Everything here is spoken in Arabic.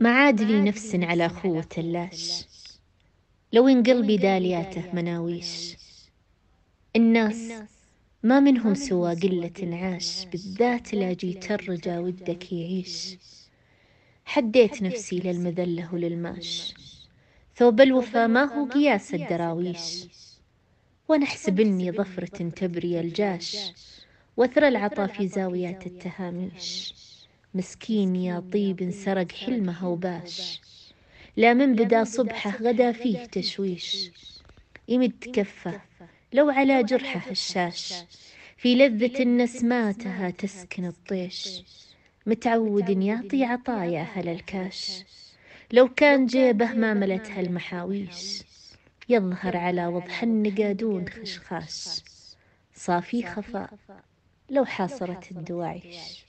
ما عاد لي نفس على خوه اللاش لو إن قلبي دالياته مناويش الناس ما منهم سوى قلة عاش بالذات لا جيت الرجا ودك يعيش حديت نفسي للمذلة وللماش ثوب الوفا ما هو قياس الدراويش ونحسب إني ظفرة تبري الجاش وثر العطا في زاويات التهاميش مسكين يا طيب, طيب انسرق حلمها وباش لا من بدا صبحه غدا فيه تشويش يمد كفه لو على جرحه هشاش في لذة النسماتها تسكن الطيش متعود يعطي عطايا هل الكاش لو كان جيبه ما ملتها المحاويش يظهر على وضح النقادون خشخاش صافي خفاء لو حاصرت الدواعيش